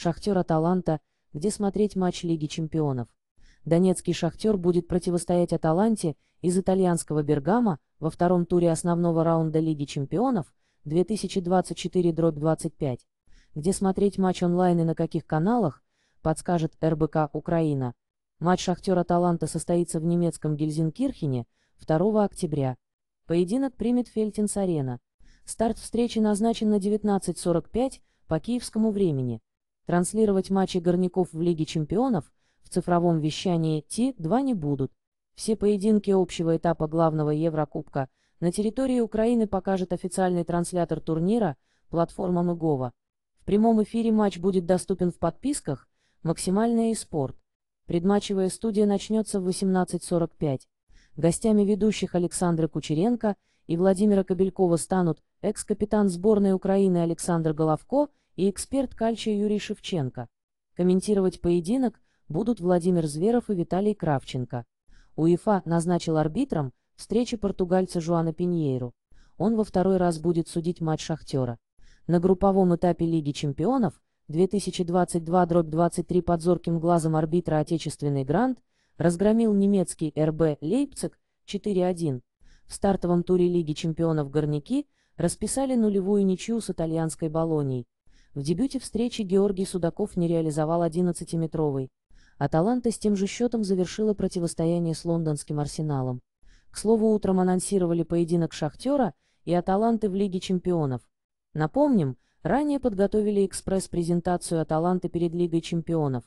Шахтер Аталанта, где смотреть матч Лиги чемпионов. Донецкий Шахтер будет противостоять Аталанте из итальянского Бергама во втором туре основного раунда Лиги чемпионов 2024-25. Где смотреть матч онлайн и на каких каналах, подскажет РБК Украина. Матч Шахтера Таланта состоится в немецком Гельзенкирхене 2 октября. Поединок примет Фельтинс-Арена. Старт встречи назначен на 19.45 по киевскому времени. Транслировать матчи горняков в Лиге чемпионов в цифровом вещании Ти-2 не будут. Все поединки общего этапа главного Еврокубка на территории Украины покажет официальный транслятор турнира, платформа Мыгова. В прямом эфире матч будет доступен в подписках «Максимальная спорт». Предматчевая студия начнется в 18.45. Гостями ведущих Александра Кучеренко и Владимира Кобелькова станут экс-капитан сборной Украины Александр Головко и эксперт кальча Юрий Шевченко. Комментировать поединок будут Владимир Зверов и Виталий Кравченко. УЕФА назначил арбитром встречи португальца Жуана Пиньейру. Он во второй раз будет судить матч «Шахтера». На групповом этапе Лиги чемпионов 2022-23 под зорким глазом арбитра отечественный грант разгромил немецкий РБ «Лейпциг» 4-1. В стартовом туре Лиги чемпионов «Горняки» расписали нулевую ничью с итальянской «Болонией». В дебюте встречи Георгий Судаков не реализовал 11-метровый. Аталанта с тем же счетом завершила противостояние с лондонским арсеналом. К слову, утром анонсировали поединок «Шахтера» и «Аталанты» в Лиге чемпионов. Напомним, ранее подготовили экспресс-презентацию «Аталанты» перед Лигой чемпионов.